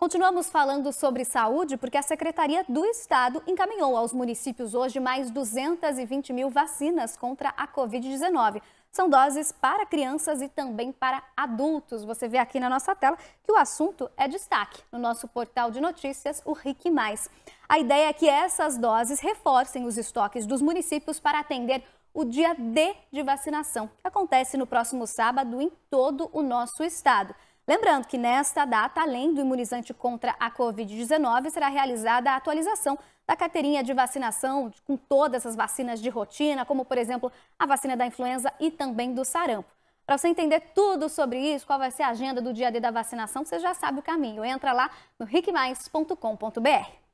Continuamos falando sobre saúde porque a Secretaria do Estado encaminhou aos municípios hoje mais 220 mil vacinas contra a Covid-19. São doses para crianças e também para adultos. Você vê aqui na nossa tela que o assunto é destaque no nosso portal de notícias, o RIC. A ideia é que essas doses reforcem os estoques dos municípios para atender o dia D de vacinação, que acontece no próximo sábado em todo o nosso estado. Lembrando que nesta data, além do imunizante contra a Covid-19, será realizada a atualização da carteirinha de vacinação com todas as vacinas de rotina, como por exemplo a vacina da influenza e também do sarampo. Para você entender tudo sobre isso, qual vai ser a agenda do dia a dia da vacinação, você já sabe o caminho. Entra lá no ricmais.com.br.